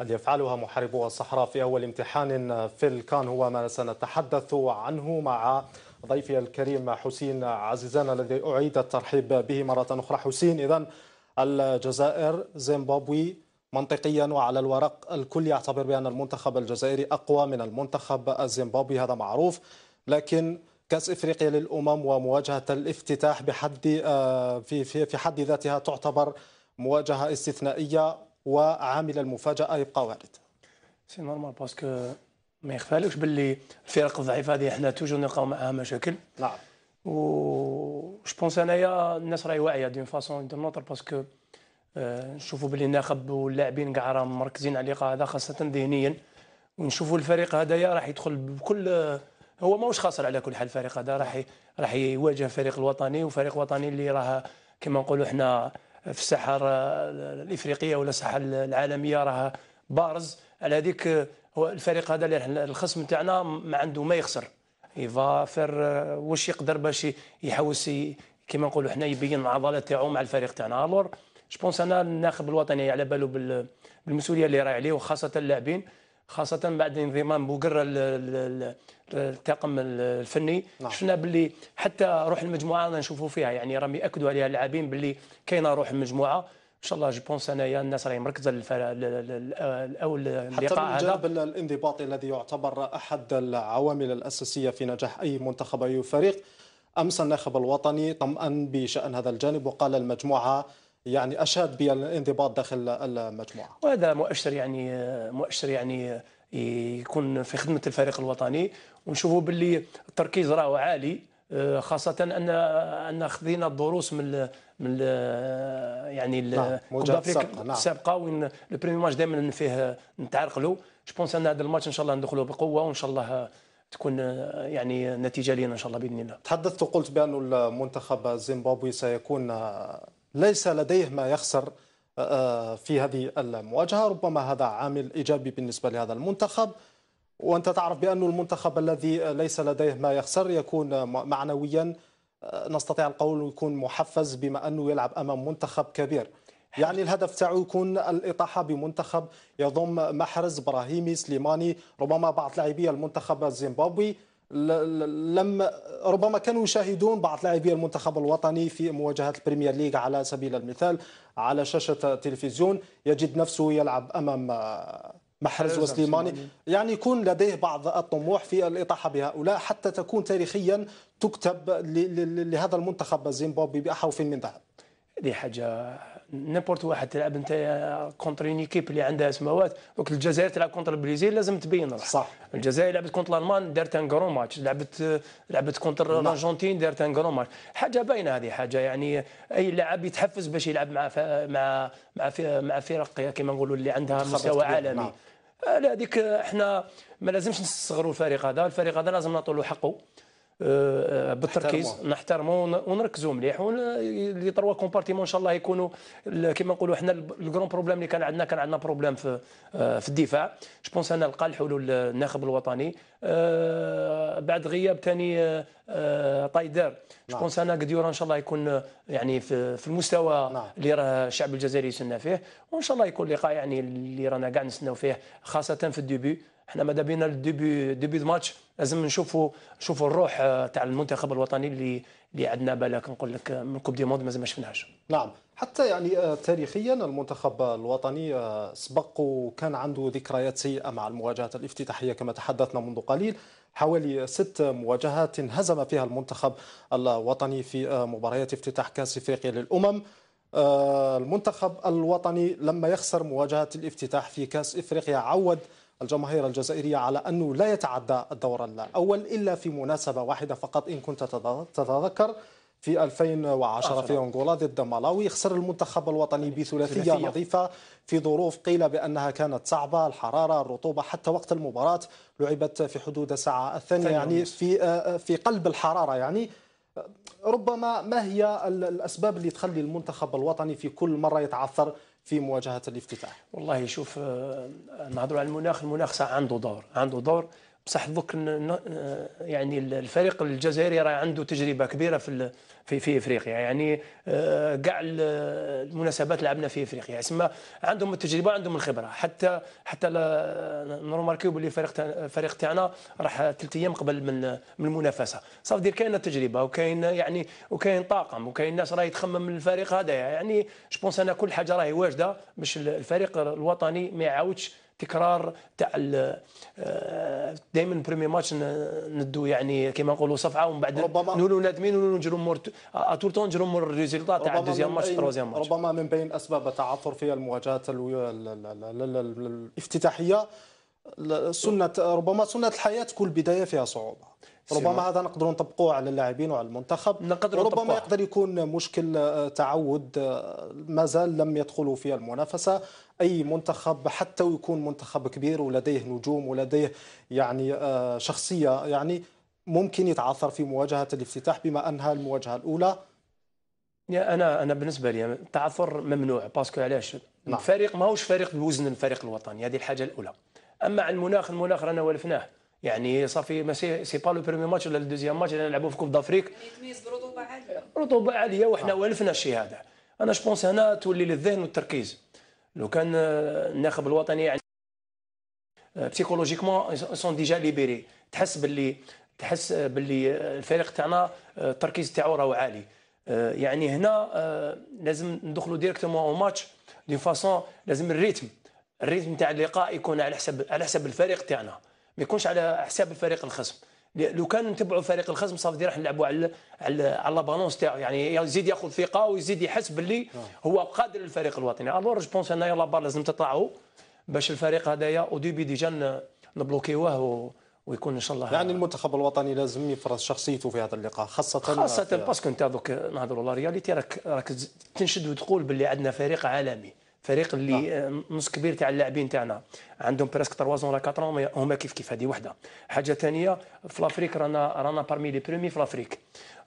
هل يفعلها محاربو الصحراء في أول امتحان في الكان هو ما سنتحدث عنه مع ضيفي الكريم حسين عزيزان الذي أعيد الترحيب به مرة أخرى حسين إذا الجزائر زيمبابوي منطقيا وعلى الورق الكل يعتبر بأن المنتخب الجزائري أقوى من المنتخب الزيمبابوي هذا معروف لكن كأس إفريقيا للأمم ومواجهة الافتتاح بحد آه، في في حد ذاتها تعتبر مواجهة استثنائية وعامل المفاجاه يبقى وارد سي نورمال باسكو ما يخفالكش باللي الفرق الضعيفه هذه احنا توجور نلقاو معها مشاكل نعم و جو بونس انايا الناس راهي واعيه دون فاسون دون نوتر باسكو آه، نشوفوا باللي الناخب واللاعبين كاع راهم مركزين على اللقاء هذا خاصه ذهنيا ونشوفوا الفريق هذايا راح يدخل بكل آه، هو ماهوش خاسر على كل حال الفريق هذا راح راح يواجه فريق الوطني وفريق وطني اللي راه كما نقولوا احنا في الساحه الافريقيه ولا الساحه العالميه راه بارز على هذيك هو الفريق هذا اللي الخصم تاعنا ما عنده ما يخسر يفا فير آه، واش يقدر باش يحوس كيما نقولوا حنا يبين العضله تاعو مع الفريق تاعنا الور جو بونس انا الناخب الوطني على باله بالمسؤوليه اللي راه عليه وخاصه اللاعبين خاصة بعد انضمام بوقرة الطاقم الفني نعم. شفنا باللي حتى روح المجموعة أنا نشوفوا فيها يعني راهم يأكدوا عليها اللاعبين باللي كاينة روح المجموعة ان شاء الله جو بونس انايا الناس راهي مركزه الاول اللقاء هذا حتى من الانضباط الذي يعتبر احد العوامل الاساسيه في نجاح اي منتخب اي فريق امس الناخب الوطني طمأن بشان هذا الجانب وقال المجموعه يعني اشاد بالانضباط داخل المجموعه وهذا مؤشر يعني مؤشر يعني يكون في خدمه الفريق الوطني ونشوفوا باللي التركيز راهو عالي خاصة أن أن خذينا الدروس من من يعني السابقة نعم،, نعم. السابقة وين لو بريمي ماتش دائما فيه نتعرقلوا جو بونس أن هذا الماتش إن شاء الله ندخلوا بقوة وإن شاء الله تكون يعني نتيجة لينا إن شاء الله بإذن الله تحدثت وقلت بأن المنتخب الزيمبابوي سيكون ليس لديه ما يخسر آه، آه، في هذه المواجهة ربما هذا عامل إيجابي بالنسبة لهذا المنتخب وأنت تعرف بأن المنتخب الذي ليس لديه ما يخسر يكون معنويا آه، نستطيع القول يكون محفز بما أنه يلعب أمام منتخب كبير يعني الهدف تاعه يكون الاطاحه بمنتخب يضم محرز براهيمي سليماني ربما بعض لاعبي المنتخب الزيمبابوي لم ربما كانوا يشاهدون بعض لاعبي المنتخب الوطني في مواجهات البريمير ليغ على سبيل المثال على شاشة التلفزيون يجد نفسه يلعب أمام محرز وسليماني يعني يكون لديه بعض الطموح في الإطاحة بهؤلاء حتى تكون تاريخيا تكتب لهذا المنتخب الزيمبابوي بأحرف من ذهب هذه حاجة نيمبورت واحد تلعب انت كونتر اون ايكيب اللي عندها سماوات دوك الجزائر تلعب كونتر البريزيل لازم تبين صح الجزائر لعبت كونتر المان دارت ان كرون ماتش لعبت لعبت كونتر نعم. الارجنتين دارت ان كرون ماتش حاجه باينه هذه حاجه يعني اي لاعب يتحفز باش يلعب مع مع مع مع فرق كما نقولوا اللي عندها مستوى عالمي نعم. آه، هذيك احنا ما لازمش نصغروا الفريق هذا الفريق هذا لازم نعطوا له حقه آه، آه، بالتركيز نحترمو ونركزوا مليح لي تروا كومبارتيمون ان شاء الله يكونوا كما نقولوا حنا الكرون بروبليم اللي كان عندنا كان عندنا بروبليم في آه، في الدفاع جو بونس انا لقى الحلول الناخب الوطني بعد غياب ثاني طايدار جو بونس نعم. انا قديورا ان شاء الله يكون يعني في, المستوى نعم. اللي راه الشعب الجزائري يسنى فيه وان شاء الله يكون لقاء يعني اللي رانا كاع نستناو فيه خاصه في الديبي احنا ماذا بينا ديبي ديبي ماتش لازم نشوفوا نشوفوا الروح آه، تاع المنتخب الوطني اللي اللي عندنا بالك نقول لك آه، من كوب دي موند مازال ما شفناهاش نعم حتى يعني آه، تاريخيا المنتخب الوطني سبق وكان عنده ذكريات سيئه مع المواجهات الافتتاحيه كما تحدثنا منذ قليل حوالي ست مواجهات انهزم فيها المنتخب الوطني في مباريات افتتاح كاس افريقيا للامم المنتخب الوطني لما يخسر مواجهه الافتتاح في كاس افريقيا عود الجماهير الجزائرية على أنه لا يتعدى الدور الأول إلا في مناسبة واحدة فقط إن كنت تتذكر في 2010 في انغولا ضد مالاوي خسر المنتخب الوطني بثلاثيه نظيفه في ظروف قيل بانها كانت صعبه الحراره الرطوبه حتى وقت المباراه لعبت في حدود الساعه الثانيه يعني في آه، آه، في قلب الحراره يعني ربما ما هي الاسباب اللي تخلي المنتخب الوطني في كل مره يتعثر في مواجهه الافتتاح والله شوف آه، نهضروا على المناخ المناخ عنده دور عنده دور بصح دوك آه، يعني الفريق الجزائري راه عنده تجربه كبيره في في في افريقيا يعني كاع آه، المناسبات لعبنا في افريقيا يعني عندهم التجربه عندهم الخبره حتى حتى نورماركيو بلي الفريق الفريق تاعنا راح ثلاث ايام قبل من من المنافسه صافي دير كاينه تجربه وكاين يعني وكاين طاقم وكاين ناس راهي تخمم من الفريق هذا يعني جو بونس انا كل حاجه راهي واجده باش الفريق الوطني ما يعاودش تكرار تاع دائما بريمي ماتش ندو يعني كيما نقولوا صفعه ومن بعد نولوا نادمين ونولوا مور اتور تون نجروا مور الريزلتا تاع الدوزيام ماتش تروزيام ماتش ربما من بين اسباب تعثر في المواجهات الافتتاحيه سنه ربما سنه الحياه كل بدايه فيها صعوبه ربما هذا نقدروا نطبقوه على اللاعبين وعلى المنتخب ربما يقدر يكون مشكل آه، تعود آه، ما زال لم يدخلوا في المنافسه اي منتخب حتى ويكون منتخب كبير ولديه نجوم ولديه يعني آه، شخصيه يعني ممكن يتعثر في مواجهه الافتتاح بما انها المواجهه الاولى يا انا انا بالنسبه لي التعثر ممنوع باسكو علاش نعم. الفريق ماهوش فريق بوزن الفريق الوطني هذه الحاجه الاولى اما عن المناخ المناخ رانا ولفناه يعني صافي ماشي سي با لو بريمي ماتش ولا الدوزيام ماتش اللي نلعبوا في كوب دافريك يتميز برطوبه عاليه رطوبه عاليه وحنا آه. والفنا الشيء هذا انا جوبونس هنا تولي للذهن والتركيز لو كان آه، الناخب الوطني يعني بسيكولوجيكمون سون ديجا ليبيري تحس باللي تحس آه، باللي آه، الفريق تاعنا التركيز تاعو راهو عالي يعني هنا لازم ندخلوا ديريكتومون او ماتش دون فاسون لازم الريتم الريتم تاع اللقاء يكون على حسب على حسب الفريق تاعنا ما يكونش على حساب الفريق الخصم لو كان نتبعوا فريق الخصم صافي راح نلعبوا على على على بالونس تاعو يعني يزيد ياخذ ثقه ويزيد يحس باللي آه. هو قادر للفريق الوطني الور جو بونس انايا لابار لازم تطلعوا باش الفريق هذايا او ديبي ديجا نبلوكيوه ويكون ان شاء الله يعني المنتخب الوطني لازم يفرض شخصيته في هذا اللقاء خاصه خاصه باسكو انت دوك نهضروا لا رياليتي راك راك تنشد وتقول باللي عندنا فريق عالمي فريق اللي آه، نص كبير تاع اللاعبين تاعنا عندهم بريسك 3 ولا 4 هما كيف كيف هذه وحده حاجه ثانيه في لافريك رانا رانا بارمي لي برومي في لافريك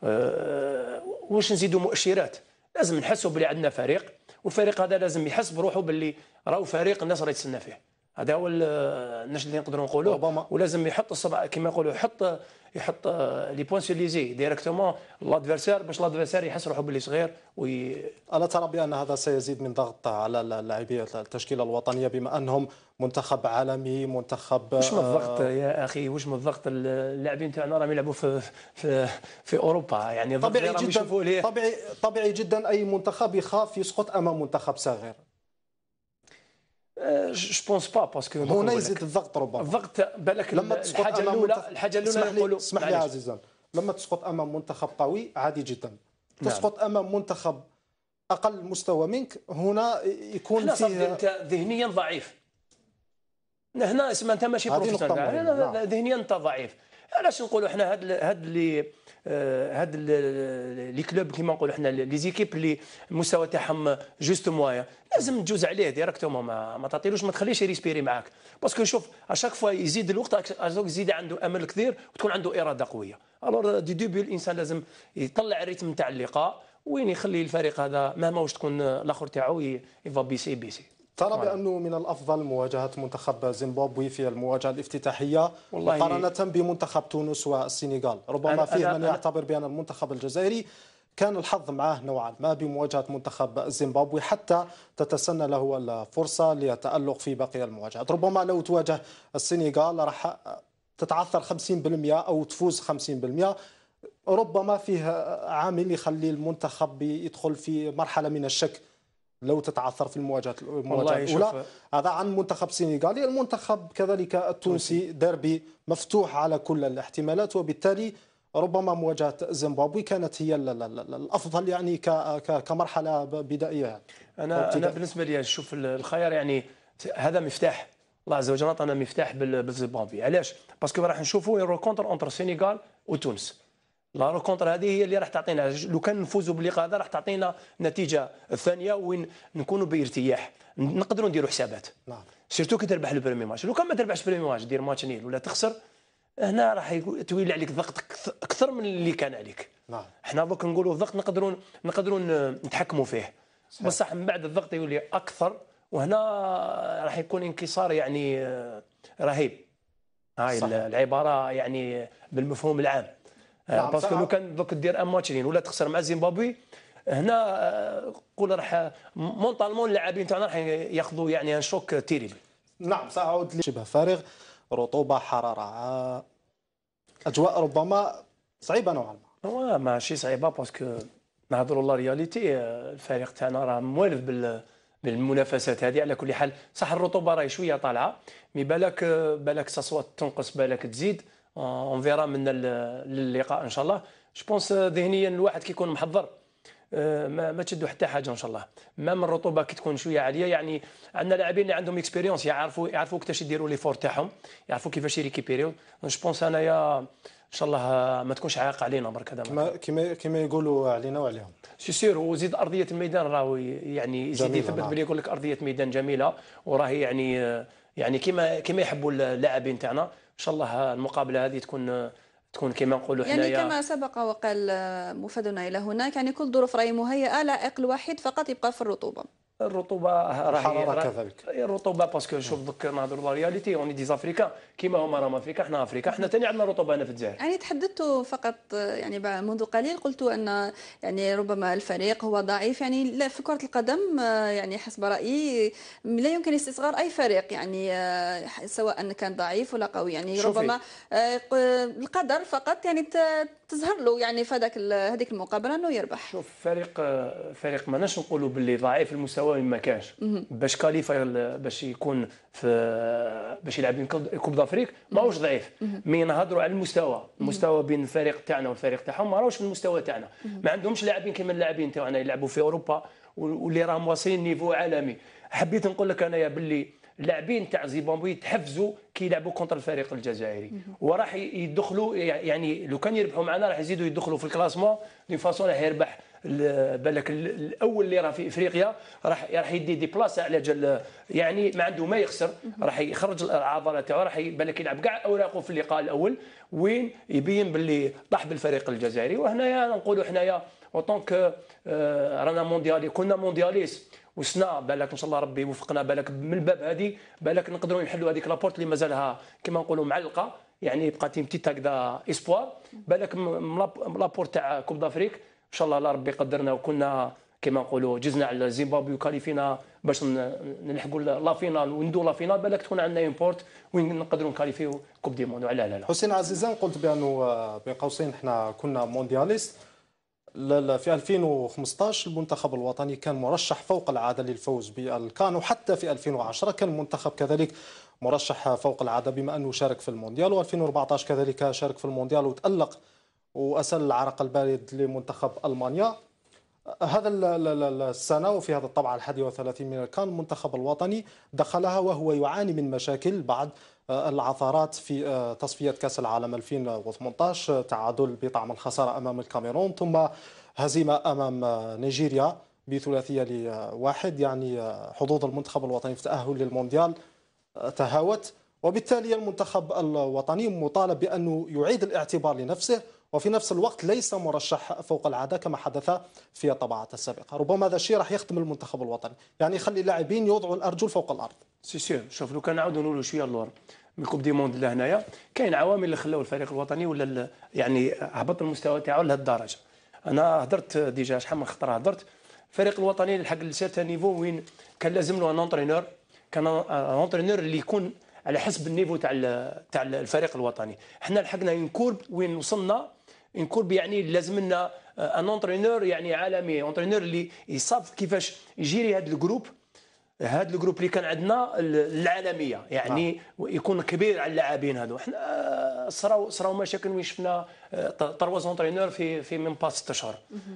أه واش نزيدوا مؤشرات لازم نحسوا بلي عندنا فريق والفريق هذا لازم يحس بروحه باللي راهو فريق الناس راهي تسنى فيه هذا هو النشد اللي نقدروا نقولوه ولازم يحط الصبع كما يقولوا يحط يحط آه، لي بوان سي ليزي ديريكتومون لادفيرسير باش لادفيرسير يحس روحه باللي صغير وي... الا ترى بان هذا سيزيد من ضغط على لاعبي التشكيله الوطنيه بما انهم منتخب عالمي منتخب آه، واش من الضغط يا اخي واش من الضغط اللاعبين تاعنا راهم يلعبوا في, في في اوروبا يعني طبيعي جدا طبيعي طبيعي جدا اي منتخب يخاف يسقط امام منتخب صغير جو بونس با باسكو هنا يزيد الضغط ربما الضغط بالك لما تسقط الحاجه الاولى الحاجه الاولى لي اسمح لي عزيزا لما تسقط امام منتخب قوي عادي جدا نعم. تسقط امام منتخب اقل مستوى منك هنا يكون فيه انت ذهنيا ضعيف هنا اسمع انت ماشي بروفيسور يعني ذهنيا انت ضعيف علاش نقولوا احنا هاد هاد اللي آه، هاد لي كلوب كيما نقولوا حنا لي زيكيب اللي المستوى تاعهم جوست موايا لازم تجوز عليه ديريكتومون ما, ما تعطيلوش ما تخليش يريسبيري معاك باسكو شوف اشاك فوا يزيد الوقت يزيد عنده امل كثير وتكون عنده اراده قويه الور دي دوبي الانسان لازم يطلع الريتم تاع اللقاء وين يخلي الفريق هذا مهما واش تكون آه، الاخر تاعو يفا بيسي بيسي ترى بأنه من الأفضل مواجهة منتخب زيمبابوي في المواجهة الافتتاحية مقارنة بمنتخب تونس والسنغال ربما أنا فيه من يعتبر بأن المنتخب الجزائري كان الحظ معه نوعا ما بمواجهة منتخب زيمبابوي حتى تتسنى له الفرصة للتألق في باقي المواجهات ربما لو تواجه السنغال راح تتعثر 50% أو تفوز 50% ربما فيه عامل يخلي المنتخب يدخل في مرحلة من الشك لو تتعثر في المواجهه الاولى هذا عن منتخب سينيغالي يعني المنتخب كذلك التونسي ديربي مفتوح على كل الاحتمالات وبالتالي ربما مواجهه زيمبابوي كانت هي الافضل يعني كمرحله بدائيه يعني. انا انا بالنسبه لي نشوف الخيار يعني هذا مفتاح الله عز وجل عطانا مفتاح بالزيمبابوي علاش باسكو راح نشوفوا يورو اونتر سينيغال وتونس لا كونتر هذه هي اللي راح تعطينا لو كان نفوزوا باللقاء هذا راح تعطينا نتيجه الثانيه وين نكونوا بارتياح نقدروا نديروا حسابات نعم سيرتو كي تربح البريمي ماتش لو كان ما تربحش البريمي ماتش دير ماتش نيل ولا تخسر هنا راح تولي عليك ضغط اكثر من اللي كان عليك نعم حنا دوك نقولوا الضغط نقدروا نقدروا نتحكموا فيه صحيح. بصح من بعد الضغط يولي اكثر وهنا راح يكون انكسار يعني آه، رهيب هاي صحيح. العباره يعني بالمفهوم العام آه، نعم، باسكو لو كان دوك دير ان ماتشين ولا تخسر مع زيمبابوي هنا آه، قول راح آه، مونطالمون اللاعبين تاعنا راح ياخذوا يعني ان شوك تيريبل نعم صح عاود شبه فارغ رطوبه حراره اجواء ربما صعيبه نوعا ما هو ماشي صعيبه باسكو نهضروا لا رياليتي الفريق تاعنا راه موالف بال بالمنافسات هذه على كل حال صح الرطوبه راهي شويه طالعه مي بالك بالك تنقص بالك تزيد اون آه، فيرا من اللقاء ان شاء الله جو بونس آه، ذهنيا الواحد كيكون محضر آه، ما ما تشدوا حتى حاجه ان شاء الله مام الرطوبه كي تكون شويه عاليه يعني عندنا لاعبين اللي عندهم اكسبيريونس يعرفوا يعرفوا كيفاش يديروا لي فور تاعهم يعرفوا كيفاش يريكيبيريو جو بونس انايا ان شاء الله ما تكونش عائق علينا برك هذا كما كما كما يقولوا علينا وعليهم سي سير وزيد ارضيه الميدان راهو يعني يزيد يثبت نعم. بلي يقول لك ارضيه ميدان جميله وراهي يعني يعني كما كما يحبوا اللاعبين تاعنا شاء الله المقابله هذه تكون تكون كما نقولوا يعني كما سبق وقال مفادنا الى هناك يعني كل ظروف راهي مهيئه لائق الواحد فقط يبقى في الرطوبه الرطوبه الحراره كذلك الرطوبه باسكو شوف دوك نهضروا لا رياليتي اوني ديز افريكا كيما هما راهم افريكا حنا افريكا حنا ثاني عندنا رطوبه هنا في الجزائر يعني تحدثت فقط يعني منذ قليل قلت ان يعني ربما الفريق هو ضعيف يعني لا في كره القدم يعني حسب رايي لا يمكن استصغار اي فريق يعني سواء كان ضعيف ولا قوي يعني ربما آه، القدر فقط يعني تظهر له يعني في هذاك هذيك المقابله انه يربح شوف فريق فريق ما ناش نقولوا باللي ضعيف المستوى ما كانش باش كاليفا باش يكون في باش يلعب كوب دافريك ماهوش ضعيف مي نهضروا على المستوى المستوى بين الفريق تاعنا والفريق تاعهم ما راهوش في المستوى تاعنا ما عندهمش لاعبين كيما اللاعبين تاعنا يلعبوا في اوروبا واللي راهم واصلين نيفو عالمي حبيت نقول لك انايا باللي اللاعبين تاع زيمبابوي تحفزوا كي يلعبوا كونتر الفريق الجزائري وراح يدخلوا يعني لو كان يربحوا معنا راح يزيدوا يدخلوا في الكلاسمون دي فاسون راح يربح بالك الاول اللي راه في افريقيا راح راح يدي دي بلاصه على جال يعني ما عنده ما يخسر راح يخرج العضله تاعو راح بالك يلعب كاع اوراقه في اللقاء الاول وين يبين باللي طاح بالفريق الجزائري وهنايا نقولوا حنايا اوتونك euh، رانا مونديالي كنا مونديالي وسنا بالك ان شاء الله ربي يوفقنا بالك من الباب هذه بالك نقدروا نحلوا هذيك لابورت اللي مازالها كما نقولوا معلقه يعني بقات تيمتي هكذا اسبوار بالك لابورت تاع كوب دافريك ان شاء الله ربي قدرنا وكنا كما نقولوا جزنا على زيمبابوي وكاليفينا باش نلحقوا لا فينال وندو لا فينال بالك تكون عندنا امبورت وين نقدروا نكاليفيو كوب دي موند وعلى لا لا حسين عزيزان قلت بانه آه، بين قوسين احنا كنا موندياليست في 2015 المنتخب الوطني كان مرشح فوق العاده للفوز بالكان وحتى في 2010 كان المنتخب كذلك مرشح فوق العاده بما انه شارك في المونديال و2014 كذلك شارك في المونديال وتالق وأسل العرق البارد لمنتخب المانيا هذا السنة وفي هذا الطبعة 31 من الكان المنتخب الوطني دخلها وهو يعاني من مشاكل بعد آه، العثرات في آه، تصفية كأس العالم 2018 آه، تعادل بطعم الخسارة أمام الكاميرون ثم هزيمة أمام نيجيريا بثلاثية لواحد يعني حظوظ المنتخب الوطني في التأهل للمونديال تهاوت وبالتالي المنتخب الوطني مطالب بأنه يعيد الاعتبار لنفسه وفي نفس الوقت ليس مرشح فوق العاده كما حدث في الطبعات السابقه، ربما هذا الشيء راح يخدم المنتخب الوطني، يعني يخلي اللاعبين يوضعوا الارجل فوق الارض. سي سي شوف لو كان نعاودوا نقولوا شويه لورا، من كوب دي موند لهنايا كاين عوامل اللي خلاو الفريق الوطني ولا يعني هبط المستوى تاعو لهالدرجه انا هضرت ديجا شحال من خطره هضرت الفريق الوطني لحق لسيرتا نيفو وين كان لازم له ان اونترينور كان ان اونترينور اللي يكون على حسب النيفو تاع تاع الفريق الوطني حنا لحقنا ان كورب وين وصلنا ان كورب يعني لازم لنا ان اونترينور يعني عالمي اونترينور اللي يصاب كيفاش يجيري هذا الجروب هذا الجروب اللي كان عندنا العالميه يعني آه. يكون كبير على اللاعبين هذو حنا آه، صراو صراو مشاكل وين شفنا آه، تروا زونترينور في في من با ست اشهر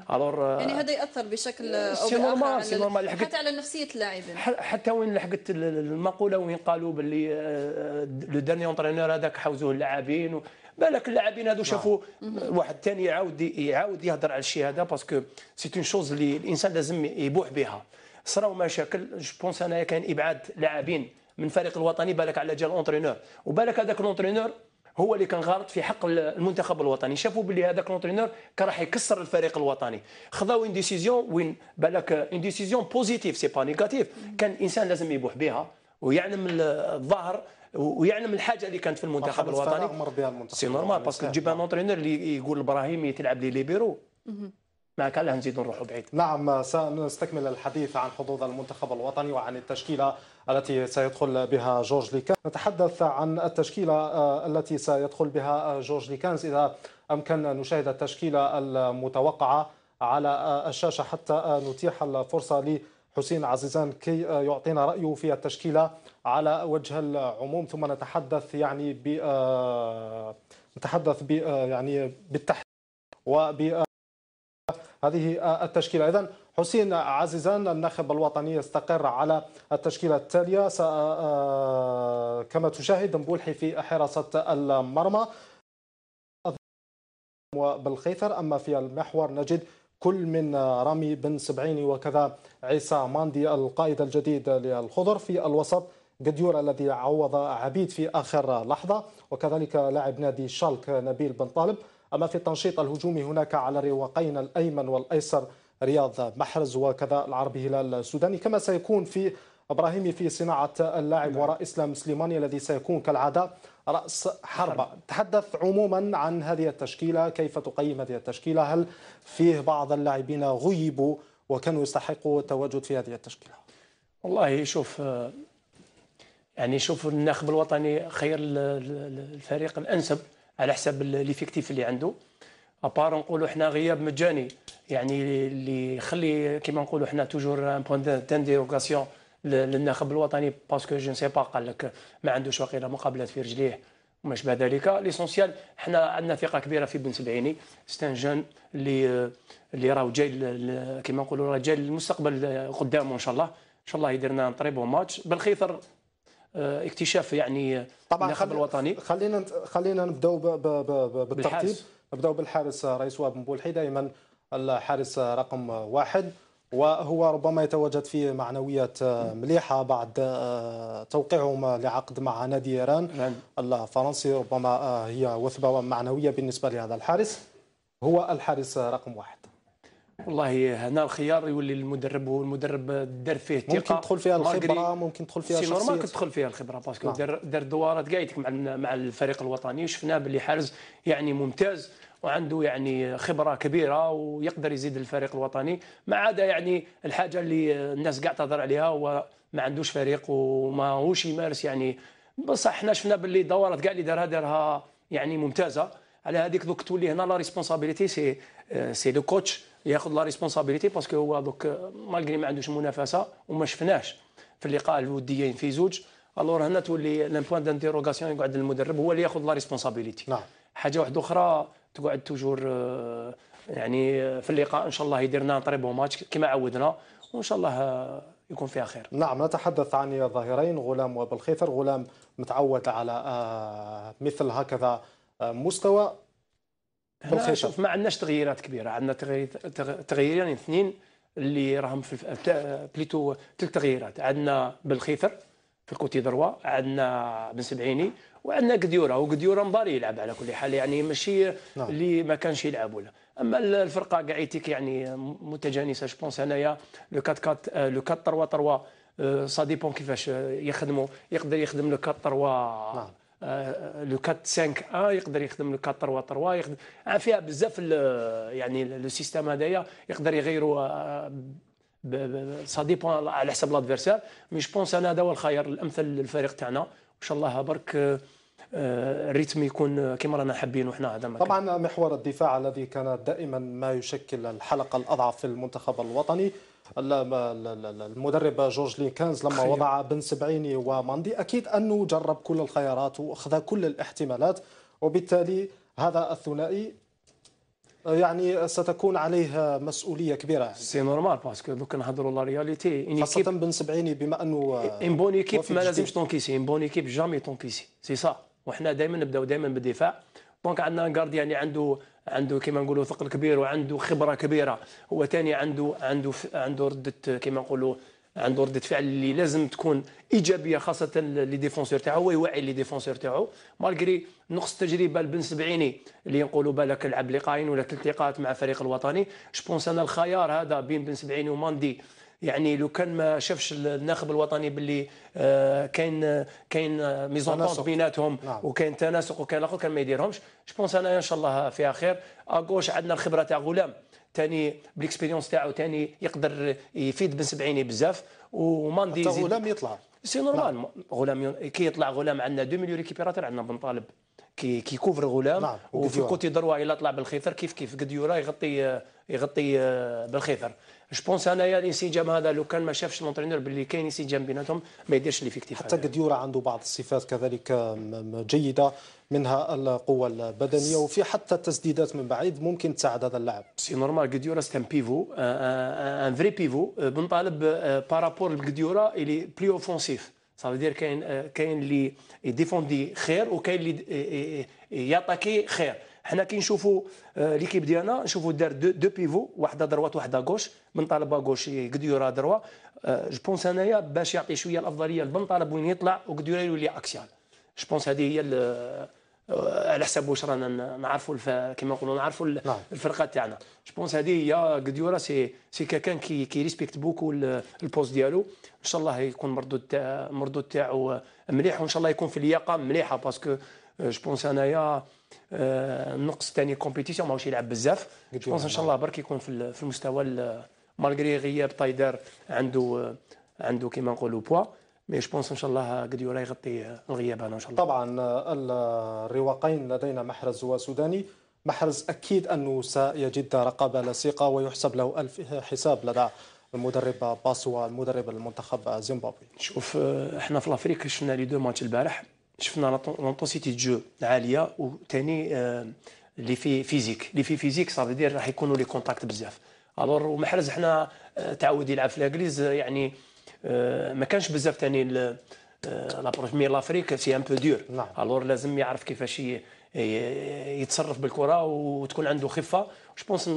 الور آه، يعني هذا ياثر بشكل او سي نورمال سي نورمال حتى على نفسيه اللاعبين حتى وين لحقت المقوله وين قالوا باللي لو ديرني اونترينور هذاك حوزوه اللاعبين بالك اللاعبين هذو شافوا واحد ثاني يعاود يعاود يهضر على الشيء هذا باسكو سي اون شوز اللي الانسان لازم يبوح بها صراو مشاكل جو بونس انايا كاين ابعاد لاعبين من الفريق الوطني بالك على جال اونترينور وبالك هذاك الاونترينور هو اللي كان غلط في حق المنتخب الوطني شافوا باللي هذاك لونترينور كان راح يكسر الفريق الوطني خذاو اون ديسيزيون وين بالك اون ديسيزيون بوزيتيف سي با نيجاتيف كان الانسان لازم يبوح بها ويعلم الظهر ويعلم الحاجه اللي كانت في المنتخب الوطني سي نورمال باسكو تجيب ان اونترينور اللي يقول ابراهيم تلعب لي ليبيرو معك لا نزيد نروح بعيد نعم سنستكمل الحديث عن حظوظ المنتخب الوطني وعن التشكيلة التي سيدخل بها جورج ليكانز نتحدث عن التشكيلة آه، التي سيدخل بها آه، جورج ليكانز إذا أمكن نشاهد التشكيلة المتوقعة على آه، الشاشة حتى نتيح الفرصة لحسين عزيزان كي يعطينا رأيه في التشكيلة على وجه العموم ثم نتحدث يعني ب نتحدث ب يعني بالتحديد وب هذه التشكيلة إذا حسين عزيزان الناخب الوطني يستقر على التشكيلة التالية كما تشاهد مبولحي في حراسة المرمى وبالخيثر أما في المحور نجد كل من رامي بن سبعيني وكذا عيسى ماندي القائد الجديد للخضر في الوسط جديور الذي عوض عبيد في آخر لحظة وكذلك لاعب نادي شالك نبيل بن طالب أما في التنشيط الهجومي هناك على الرواقين الأيمن والأيسر رياض محرز وكذا العربي هلال السوداني كما سيكون في ابراهيمي في صناعه اللاعب وراء اسلام سليماني الذي سيكون كالعاده راس حربه تحدث عموما عن هذه التشكيله كيف تقيم هذه التشكيله هل فيه بعض اللاعبين غيبوا وكانوا يستحقوا التواجد في هذه التشكيله والله شوف يعني شوف الناخب الوطني خير الفريق الانسب على حساب ليفيكتيف اللي عنده ابار نقولوا حنا غياب مجاني يعني اللي يخلي كيما نقولوا حنا توجور ان بوان دانديروغاسيون للناخب الوطني باسكو جو سي با قال لك ما عندوش واقيلا مقابلات في رجليه وما شبه ذلك ليسونسيال حنا عندنا ثقه كبيره في بن سبعيني ستان جون اللي اللي راه جاي كيما نقولوا راه جاي للمستقبل قدامه ان شاء الله ان شاء الله يديرنا ان تري بون ماتش بالخيطر آه، اكتشاف يعني طبعا النخب الوطني خلينا خلينا نبداو بالترتيب نبداو بالحارس رئيس واب مبولحي دائما الحارس رقم واحد وهو ربما يتواجد في معنويات آه، مليحة بعد آه، توقيعهم لعقد مع نادي إيران نعم. الفرنسي ربما هي وثبة معنوية بالنسبة لهذا الحارس هو الحارس رقم واحد والله هنا الخيار يولي المدرب هو المدرب دار فيه الثقه ممكن تدخل فيها الخبره ممكن تدخل فيها الشخصيه نورمال تدخل فيها الخبره باسكو نعم. دار دار دوارات كاع مع مع الفريق الوطني وشفناه باللي حارس يعني ممتاز وعنده يعني خبره كبيره ويقدر يزيد الفريق الوطني ما عدا يعني الحاجه اللي الناس كاع تهضر عليها هو ما عندوش فريق وماهوش يمارس يعني بصح حنا شفنا باللي دورات كاع اللي دارها دارها يعني ممتازه على هذيك دوك تولي هنا لا ريسبونسابيلتي سي سي لو كوتش ياخذ لا ريسبونسابيلتي باسكو هو دوك مالغري ما عندوش منافسه وما شفناش في اللقاء الوديين في زوج الور هنا تولي لان بوان دانتيروغاسيون يقعد المدرب هو اللي ياخذ لا ريسبونسابيلتي نعم حاجه واحده اخرى تقعد توجور يعني في اللقاء ان شاء الله يديرنا طريبو ماتش كما عودنا وان شاء الله يكون فيها خير نعم نتحدث عن ظاهرين غلام وبلخيثر غلام متعود على مثل هكذا مستوى هنا شوف ما عندناش تغييرات كبيره عندنا تغييرين اثنين اللي راهم في بليتو ثلاث تغييرات عندنا بالخيثر في الكوتي دروا عندنا بن سبعيني وعندنا قديوره وقديوره مباري يلعب على كل حال يعني ماشي نعم. اللي ما كانش يلعب ولا اما الفرقه كاعيتيك يعني متجانسه جو بونس انايا لو 4 4 آه، لو 4 3 3 سا ديبون كيفاش يخدموا يقدر يخدم لو 4 3 نعم. آه، لو 4 5 1 يقدر يخدم لو 4 3 3 يخدم فيها بزاف يعني لو سيستيم هذايا يقدر يغيروا سا ديبون على حسب لادفيرسير مي جو بونس انا هذا هو الخيار الامثل للفريق تاعنا وان شاء الله برك آه، الريتم يكون كما رانا حابين وحنا هذا طبعا محور الدفاع الذي كان دائما ما يشكل الحلقه الاضعف في المنتخب الوطني المدرب جورج لينكانز لما خير. وضع بن سبعيني وماندي أكيد أنه جرب كل الخيارات وأخذ كل الاحتمالات وبالتالي هذا الثنائي يعني ستكون عليه مسؤوليه كبيره يعني. سي نورمال باسكو دوك نهضروا لا رياليتي خاصه بن سبعيني بما انه ان بون ايكيب ما لازمش تونكيسي ان بون ايكيب جامي تونكيسي سي سا وحنا دائما نبداو دائما بالدفاع دونك عندنا غارديان يعني عنده عنده كما نقولوا ثقل كبير وعنده خبره كبيره هو ثاني عنده عنده عنده رده كما نقولوا عنده ردة فعل اللي لازم تكون ايجابيه خاصه لي ديفونسور تاعو هو يوعي لي ديفونسور تاعو مالغري نقص التجربه لبن سبعيني اللي نقولوا بالك لعب لقاين ولا ثلاث لقاءات مع الفريق الوطني جو بونس انا الخيار هذا بين بن سبعيني وماندي يعني لو كان ما شافش الناخب الوطني باللي آه، كاين كاين ميزون بيناتهم نعم. وكاين تناسق وكاين الاخر كان ما يديرهمش جو بونس انا ان شاء الله فيها خير اغوش عندنا الخبره تاع غلام تاني بالاكسبيريونس تاعو تاني يقدر يفيد بن سبعيني بزاف وماندي غلام يطلع سي نورمال غلام كي يطلع غلام عندنا دو مليون ريكيبيراتور عندنا بن طالب كي كي كوفر غلام نعم، وفي كوتي دروا الا طلع بالخيثر كيف كيف قد يورا يغطي يغطي آه، بالخيثر جوبونس انايا الانسجام هذا لو كان ما شافش لونترينور باللي كاين انسجام بيناتهم ما يديرش ليفيكتيف حتى قد يورا عنده بعض الصفات كذلك جيده منها القوة البدنية وفي حتى تسديدات من بعيد ممكن تساعد هذا اللاعب سي نورمال غديورا سي ان بيفو ان فري بيفو بنطالب بارابور لغديورا الي بلي اوفونسيف صافي كاين كاين اللي يديفوندي خير وكاين اللي ياتاكي خير حنا كي نشوفوا ليكيب ديالنا نشوفوا دار دو, دو بيفو واحده دروات واحده غوش من طالب غوش قديورا دروا جو بونس انايا باش يعطي شويه الافضليه لبن طالب وين يطلع وقدر يولي اكسيال جو بونس هذه هي على حساب واش رانا نعرفوا الف... كما نقولوا نعرفوا نعم. الفرقه تاعنا جو بونس هذه هي غديورا سي سي كاكان كي كي ريسبكت بوكو البوست ديالو ان شاء الله يكون مردود تاع تاعو آه، مليح وان شاء الله يكون في اللياقه مليحه باسكو جو بونس انايا النقص ثاني كومبيتيسيون ماهوش يلعب بزاف جو بونس ان شاء الله نعم. برك يكون في المستوى مالغري غياب طايدار عنده آه، عنده كيما نقولوا بوا مي جو بونس ان شاء الله قد يغطي الغياب هنا ان شاء الله طبعا آه، الرواقين لدينا محرز وسوداني محرز اكيد انه سيجد رقابه لصيقه ويحسب له الف حساب لدى المدرب باسوا المدرب المنتخب زيمبابوي شوف آه، احنا في لافريك شفنا لي دو ماتش البارح شفنا لونتونسيتي جو عاليه وثاني آه، اللي في فيزيك اللي في فيزيك صافي دير راح يكونوا لي كونتاكت بزاف الور ومحرز حنا تعود يلعب في الانجليز يعني آه، ما كانش بزاف ثاني آه، لابروش مي لافريك سي ان بو دور نعم. الور لازم يعرف كيفاش يتصرف بالكره وتكون عنده خفه جو بونس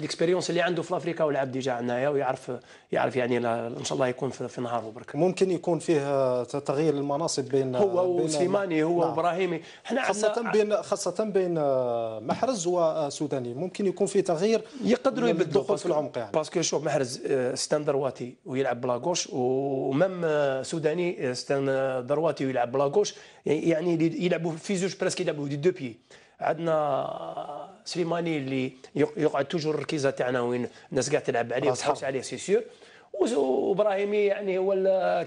ليكسبيريونس اللي عنده في افريكا ولعب ديجا هنايا ويعرف يعرف يعني ان شاء الله يكون في نهاره برك ممكن يكون فيه آه، تغيير المناصب بين هو آه، وسليماني هو نعم. وابراهيمي احنا خاصه بين خاصه بين آه، محرز وسوداني ممكن يكون فيه تغيير يقدروا يبدلوا في العمق يعني باسكو شوف محرز ستان درواتي ويلعب بلا غوش ومام سوداني ستان درواتي ويلعب بلا غوش يعني, يعني يلعبوا في زوج بريسك يلعبوا دي دو بي عندنا سليماني اللي يقعد توجور الركيزه تاعنا وين الناس قاعد تلعب عليه وتحوس عليه سي سيور وابراهيمي يعني هو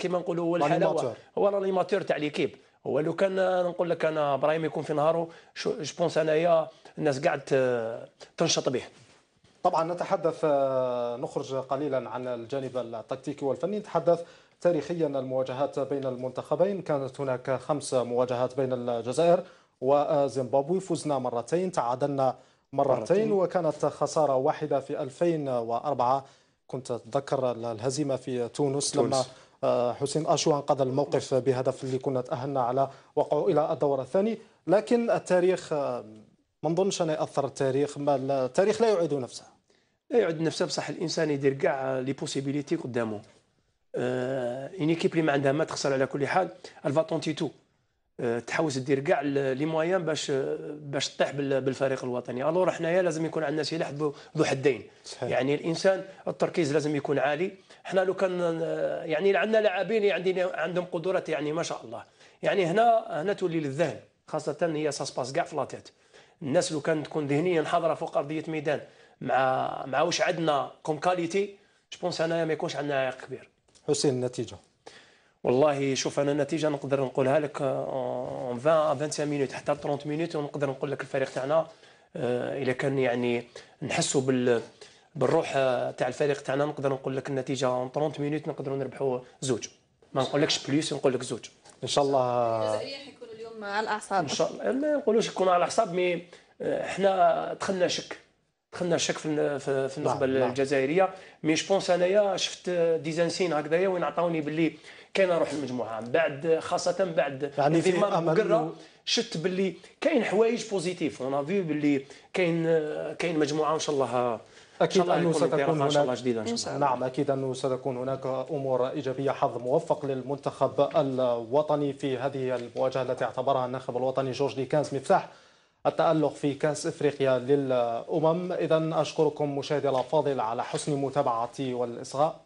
كما نقولوا هو الحلاوه هو الانيماتور تاع ليكيب هو لو كان نقول لك انا ابراهيم يكون في نهاره جو بونس انايا الناس قاعد تنشط به طبعا نتحدث آه، نخرج قليلا عن الجانب التكتيكي والفني نتحدث تاريخيا المواجهات بين المنتخبين كانت هناك خمس مواجهات بين الجزائر وزيمبابوي فزنا مرتين تعادلنا مرتين وكانت خسارة واحدة في 2004 كنت أتذكر الهزيمة في تونس, تونس. لما آه، حسين أشوان قضى الموقف نعم. بهدف اللي كنا تأهلنا على وقعه إلى الدور الثاني لكن التاريخ آه، ما نظنش أن يأثر التاريخ ما التاريخ لا يعيد نفسه لا يعيد نفسه بصح الإنسان يدير كاع لي بوسيبيليتي قدامه اون آه، ايكيب اللي ما عندها ما تخسر على كل حال الفاتونتيتو آه، تحوس دير كاع لي موايان باش آه، باش تطيح بالفريق الوطني الو حنايا لازم يكون عندنا سلاح ذو حدين صحيح. يعني الانسان التركيز لازم يكون عالي حنا لو كان آه، يعني عندنا لاعبين يعني عندهم قدرات يعني ما شاء الله يعني هنا هنا تولي للذهن خاصه هي ساسباس كاع في لاتيت الناس لو كان تكون ذهنيا حاضره فوق ارضيه ميدان مع مع واش عندنا كوم كاليتي جوبونس انايا ما يكونش عندنا عائق كبير حسين النتيجه والله شوف انا النتيجه نقدر نقولها لك اون 20 25 مينوت حتى 30 مينوت ونقدر نقول لك الفريق تاعنا الا آه، كان يعني نحسوا بال بالروح آه، تاع الفريق تاعنا نقدر نقول لك النتيجه 30 مينوت نقدروا نربحوا زوج ما نقولكش بليس نقول لك زوج ان شاء الله الجزائريين حيكونوا اليوم على الاعصاب ان شاء الله ما نقولوش يكونوا على الاعصاب مي آه، احنا دخلنا شك دخلنا شك في في النخبه نعم، نعم. الجزائريه مي جوبونس انايا شفت ديزانسين هكذايا وين عطاوني باللي كاين روح المجموعه من بعد خاصه بعد يعني في مقره شفت باللي كاين حوايج بوزيتيف اون في باللي كاين كاين مجموعه ان شاء الله اكيد الله انه ستكون هناك الله جديده إن شاء الله. نعم اكيد انه ستكون هناك امور ايجابيه حظ موفق للمنتخب الوطني في هذه المواجهه التي اعتبرها الناخب الوطني جورج كانز مفتاح التألق في كأس إفريقيا للأمم إذا أشكركم مشاهدي الأفاضل على حسن متابعتي والإصغاء